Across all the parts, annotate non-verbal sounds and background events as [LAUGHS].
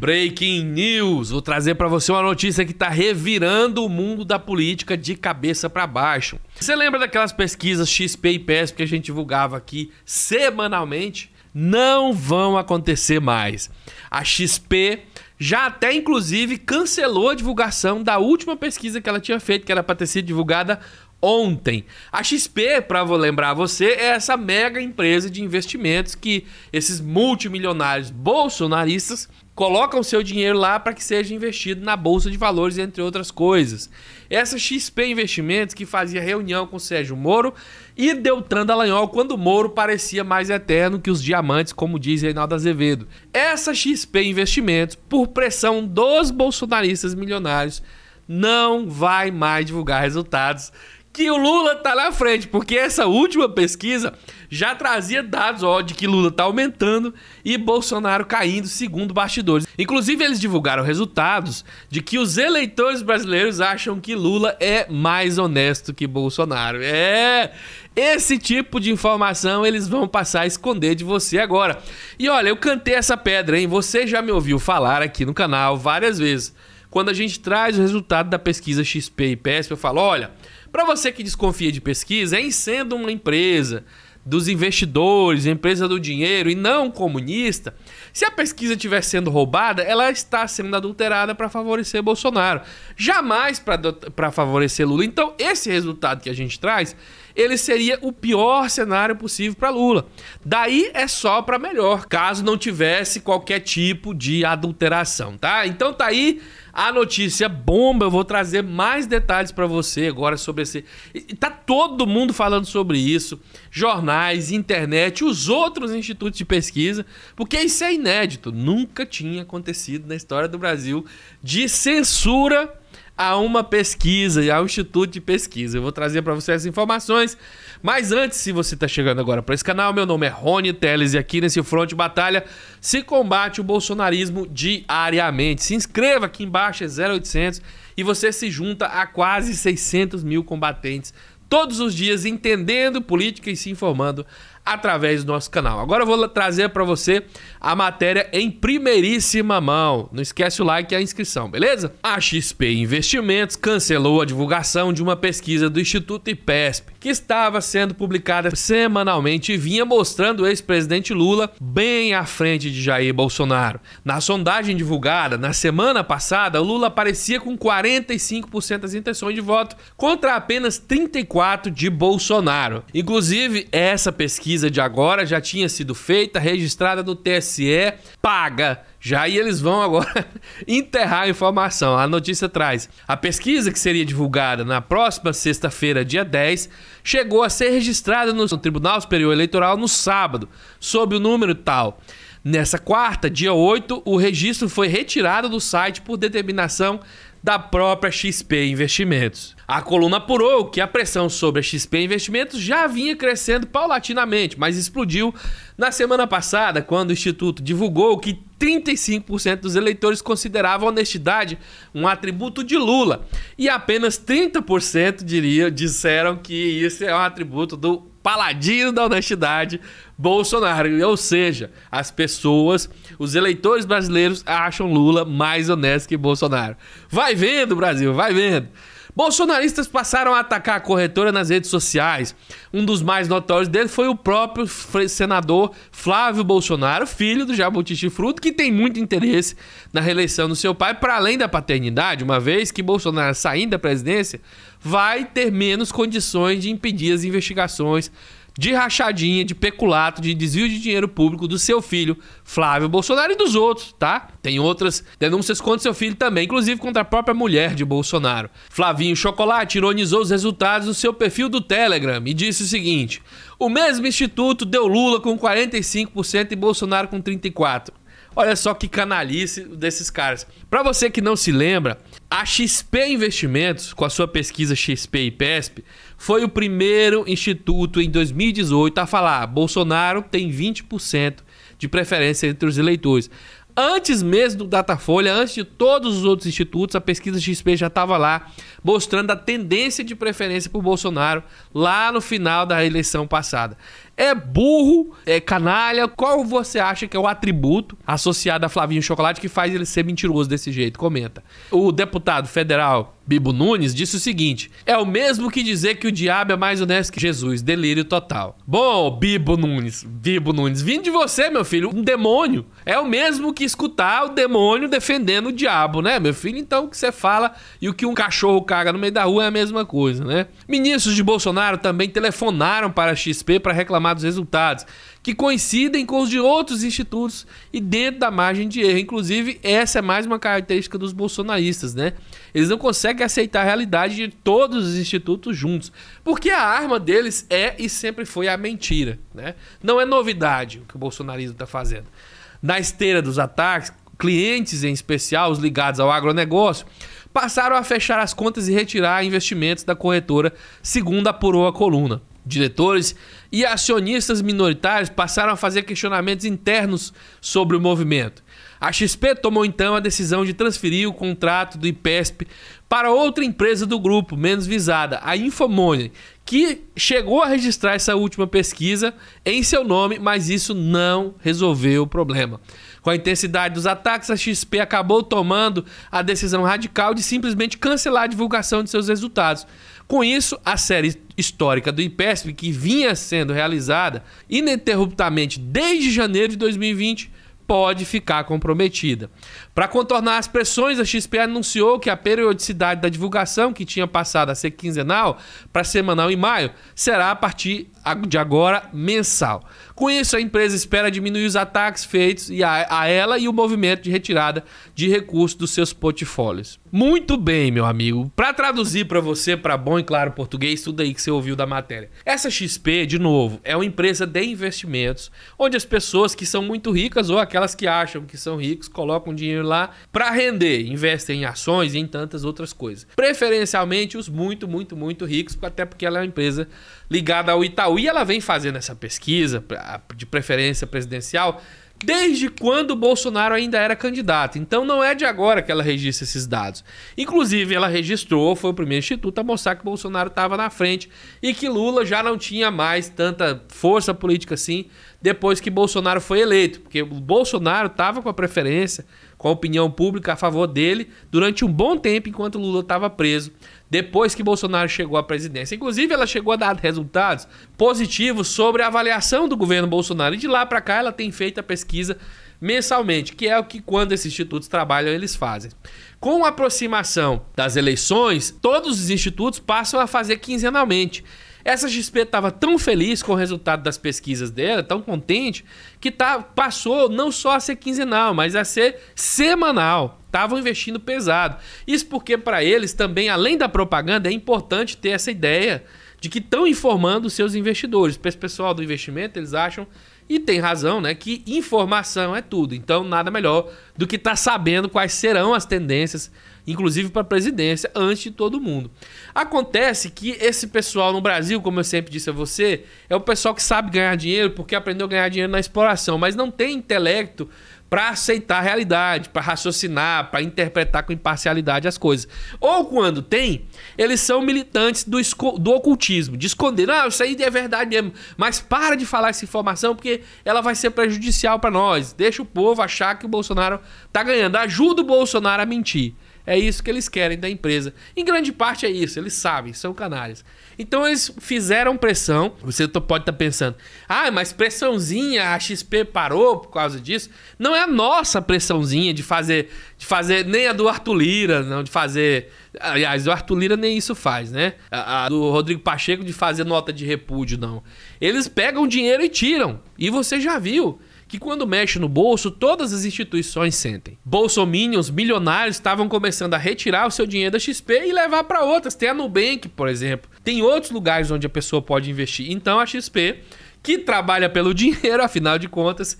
Breaking News. Vou trazer para você uma notícia que está revirando o mundo da política de cabeça para baixo. Você lembra daquelas pesquisas XP e PESP que a gente divulgava aqui semanalmente? Não vão acontecer mais. A XP já até inclusive cancelou a divulgação da última pesquisa que ela tinha feito, que era para ter sido divulgada ontem. A XP, para lembrar você, é essa mega empresa de investimentos que esses multimilionários bolsonaristas coloca o seu dinheiro lá para que seja investido na bolsa de valores, entre outras coisas. Essa XP Investimentos que fazia reunião com Sérgio Moro e Deltan Dallagnol quando Moro parecia mais eterno que os diamantes, como diz Reinaldo Azevedo. Essa XP Investimentos, por pressão dos bolsonaristas milionários, não vai mais divulgar resultados que o Lula tá na frente, porque essa última pesquisa já trazia dados ó, de que Lula tá aumentando e Bolsonaro caindo, segundo bastidores. Inclusive, eles divulgaram resultados de que os eleitores brasileiros acham que Lula é mais honesto que Bolsonaro. É! Esse tipo de informação eles vão passar a esconder de você agora. E olha, eu cantei essa pedra, hein? Você já me ouviu falar aqui no canal várias vezes. Quando a gente traz o resultado da pesquisa XP e PESP, eu falo: olha, para você que desconfia de pesquisa, é em sendo uma empresa dos investidores, empresa do dinheiro e não comunista, se a pesquisa estiver sendo roubada, ela está sendo adulterada para favorecer Bolsonaro, jamais para favorecer Lula. Então, esse resultado que a gente traz, ele seria o pior cenário possível para Lula. Daí é só para melhor, caso não tivesse qualquer tipo de adulteração, tá? Então tá aí a notícia bomba, eu vou trazer mais detalhes para você agora sobre esse. E tá todo mundo falando sobre isso, jornais, internet, os outros institutos de pesquisa, porque isso é inédito, nunca tinha acontecido na história do Brasil de censura a uma pesquisa, um Instituto de Pesquisa. Eu vou trazer para você as informações. Mas antes, se você está chegando agora para esse canal, meu nome é Rony Teles e aqui nesse Front Batalha se combate o bolsonarismo diariamente. Se inscreva aqui embaixo, é 0800, e você se junta a quase 600 mil combatentes todos os dias, entendendo política e se informando através do nosso canal. Agora eu vou trazer para você a matéria em primeiríssima mão. Não esquece o like e a inscrição, beleza? A XP Investimentos cancelou a divulgação de uma pesquisa do Instituto IPESP, que estava sendo publicada semanalmente e vinha mostrando o ex-presidente Lula bem à frente de Jair Bolsonaro. Na sondagem divulgada na semana passada, Lula aparecia com 45% das intenções de voto contra apenas 34 de Bolsonaro. Inclusive, essa pesquisa pesquisa de agora já tinha sido feita, registrada no TSE, paga. Já e eles vão agora [LAUGHS] enterrar a informação. A notícia traz. A pesquisa, que seria divulgada na próxima sexta-feira, dia 10, chegou a ser registrada no Tribunal Superior Eleitoral no sábado, sob o número tal. Nessa quarta, dia 8, o registro foi retirado do site por determinação da própria XP Investimentos. A coluna apurou que a pressão sobre a XP Investimentos já vinha crescendo paulatinamente, mas explodiu na semana passada, quando o Instituto divulgou que 35% dos eleitores consideravam a honestidade um atributo de Lula e apenas 30% diria, disseram que isso é um atributo do paladino da honestidade, Bolsonaro. Ou seja, as pessoas, os eleitores brasileiros acham Lula mais honesto que Bolsonaro. Vai vendo, Brasil, vai vendo. Bolsonaristas passaram a atacar a corretora nas redes sociais. Um dos mais notórios deles foi o próprio senador Flávio Bolsonaro, filho do Jabuti Fruto, que tem muito interesse na reeleição do seu pai, para além da paternidade, uma vez que Bolsonaro, saindo da presidência, vai ter menos condições de impedir as investigações de rachadinha, de peculato, de desvio de dinheiro público do seu filho, Flávio Bolsonaro, e dos outros, tá? Tem outras denúncias contra seu filho também, inclusive contra a própria mulher de Bolsonaro. Flavinho Chocolate ironizou os resultados no seu perfil do Telegram e disse o seguinte: o mesmo instituto deu Lula com 45% e Bolsonaro com 34%. Olha só que canalice desses caras. Para você que não se lembra, a XP Investimentos, com a sua pesquisa XP e PESP, foi o primeiro instituto em 2018 a falar: Bolsonaro tem 20% de preferência entre os eleitores. Antes mesmo do Datafolha, antes de todos os outros institutos, a pesquisa XP já estava lá, mostrando a tendência de preferência por Bolsonaro lá no final da eleição passada. É burro? É canalha? Qual você acha que é o atributo associado a Flavinho Chocolate que faz ele ser mentiroso desse jeito? Comenta. O deputado federal Bibo Nunes disse o seguinte: é o mesmo que dizer que o diabo é mais honesto que Jesus, delírio total. Bom, Bibo Nunes, Bibo Nunes, vindo de você, meu filho, um demônio. É o mesmo que escutar o demônio defendendo o diabo, né, meu filho? Então o que você fala e o que um cachorro caga no meio da rua é a mesma coisa, né? Ministros de Bolsonaro também telefonaram para a XP para reclamar chamados resultados, que coincidem com os de outros institutos e dentro da margem de erro. Inclusive, essa é mais uma característica dos bolsonaristas, né? Eles não conseguem aceitar a realidade de todos os institutos juntos, porque a arma deles é e sempre foi a mentira, né? Não é novidade o que o bolsonarismo está fazendo. Na esteira dos ataques, clientes em especial, os ligados ao agronegócio, passaram a fechar as contas e retirar investimentos da corretora, segundo apurou a coluna. Diretores e acionistas minoritários passaram a fazer questionamentos internos sobre o movimento. A XP tomou então a decisão de transferir o contrato do IPESP para outra empresa do grupo, menos visada, a Infomoney, que chegou a registrar essa última pesquisa em seu nome, mas isso não resolveu o problema. Com a intensidade dos ataques, a XP acabou tomando a decisão radical de simplesmente cancelar a divulgação de seus resultados. Com isso, a série histórica do IPESP, que vinha sendo realizada ininterruptamente desde janeiro de 2020, pode ficar comprometida. Para contornar as pressões, a XP anunciou que a periodicidade da divulgação, que tinha passado a ser quinzenal para semanal em maio, será a partir de agora mensal. Com isso, a empresa espera diminuir os ataques feitos a, a ela e o movimento de retirada de recursos dos seus portfólios. Muito bem, meu amigo. Para traduzir para você para bom e claro português tudo aí que você ouviu da matéria. Essa XP, de novo, é uma empresa de investimentos onde as pessoas que são muito ricas ou aquelas que acham que são ricos colocam dinheiro lá para render, investem em ações e em tantas outras coisas. Preferencialmente os muito, muito, muito ricos, até porque ela é uma empresa ligada ao Itaú Piauí ela vem fazendo essa pesquisa, de preferência presidencial, desde quando o Bolsonaro ainda era candidato. Então não é de agora que ela registra esses dados. Inclusive, ela registrou, foi o primeiro instituto a mostrar que Bolsonaro estava na frente e que Lula já não tinha mais tanta força política assim depois que Bolsonaro foi eleito, porque o Bolsonaro estava com a preferência com a opinião pública a favor dele durante um bom tempo enquanto Lula estava preso, depois que Bolsonaro chegou à presidência. Inclusive, ela chegou a dar resultados positivos sobre a avaliação do governo Bolsonaro. E de lá para cá, ela tem feito a pesquisa mensalmente, que é o que quando esses institutos trabalham eles fazem. Com a aproximação das eleições, todos os institutos passam a fazer quinzenalmente. Essa XP estava tão feliz com o resultado das pesquisas dela, tão contente, que tá, passou não só a ser quinzenal, mas a ser semanal. Estavam investindo pesado. Isso porque, para eles, também, além da propaganda, é importante ter essa ideia de que estão informando os seus investidores. Para esse pessoal do investimento, eles acham e tem razão, né? Que informação é tudo. Então, nada melhor do que estar tá sabendo quais serão as tendências, inclusive para a presidência, antes de todo mundo. Acontece que esse pessoal no Brasil, como eu sempre disse a você, é o pessoal que sabe ganhar dinheiro porque aprendeu a ganhar dinheiro na exploração, mas não tem intelecto para aceitar a realidade, para raciocinar, para interpretar com imparcialidade as coisas. Ou quando tem, eles são militantes do, do ocultismo, de esconder. Não, isso aí é verdade mesmo, mas para de falar essa informação porque ela vai ser prejudicial para nós. Deixa o povo achar que o Bolsonaro tá ganhando. Ajuda o Bolsonaro a mentir. É isso que eles querem da empresa. Em grande parte é isso, eles sabem, são canalhas. Então eles fizeram pressão. Você pode estar tá pensando, ah, mas pressãozinha, a XP parou por causa disso. Não é a nossa pressãozinha de fazer, de fazer nem a do Arthur Lira, não, de fazer. Aliás, o Arthur Lira nem isso faz, né? A, a do Rodrigo Pacheco de fazer nota de repúdio, não. Eles pegam dinheiro e tiram. E você já viu que quando mexe no bolso, todas as instituições sentem. Bolsominions, milionários, estavam começando a retirar o seu dinheiro da XP e levar para outras. Tem a Nubank, por exemplo. Tem outros lugares onde a pessoa pode investir. Então a XP, que trabalha pelo [LAUGHS] dinheiro, afinal de contas,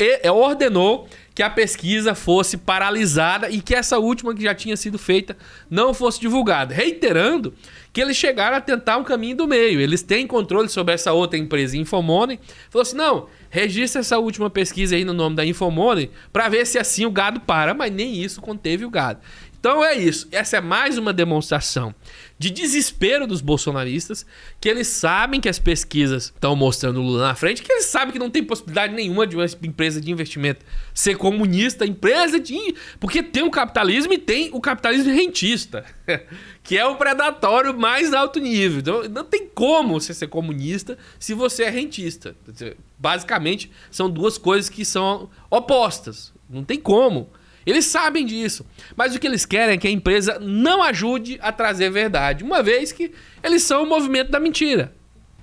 é, ordenou que a pesquisa fosse paralisada e que essa última que já tinha sido feita não fosse divulgada, reiterando que eles chegaram a tentar um caminho do meio. Eles têm controle sobre essa outra empresa, Infomoney. Falou assim: não, registra essa última pesquisa aí no nome da Infomoney para ver se assim o gado para, mas nem isso conteve o gado. Então é isso. Essa é mais uma demonstração de desespero dos bolsonaristas, que eles sabem que as pesquisas estão mostrando o Lula na frente, que eles sabem que não tem possibilidade nenhuma de uma empresa de investimento ser comunista, empresa de. Porque tem o capitalismo e tem o capitalismo rentista, [LAUGHS] que é o predatório mais alto nível. Então não tem como você ser comunista se você é rentista. Basicamente, são duas coisas que são opostas. Não tem como. Eles sabem disso. Mas o que eles querem é que a empresa não ajude a trazer verdade, uma vez que eles são o movimento da mentira.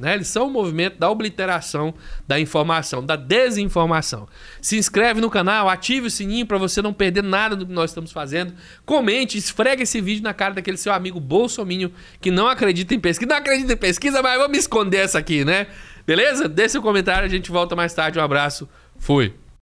Né? Eles são o movimento da obliteração da informação, da desinformação. Se inscreve no canal, ative o sininho para você não perder nada do que nós estamos fazendo. Comente, esfrega esse vídeo na cara daquele seu amigo bolsominho que não acredita em pesquisa. Não acredita em pesquisa, mas vamos esconder essa aqui, né? Beleza? Deixe seu comentário, a gente volta mais tarde. Um abraço, fui!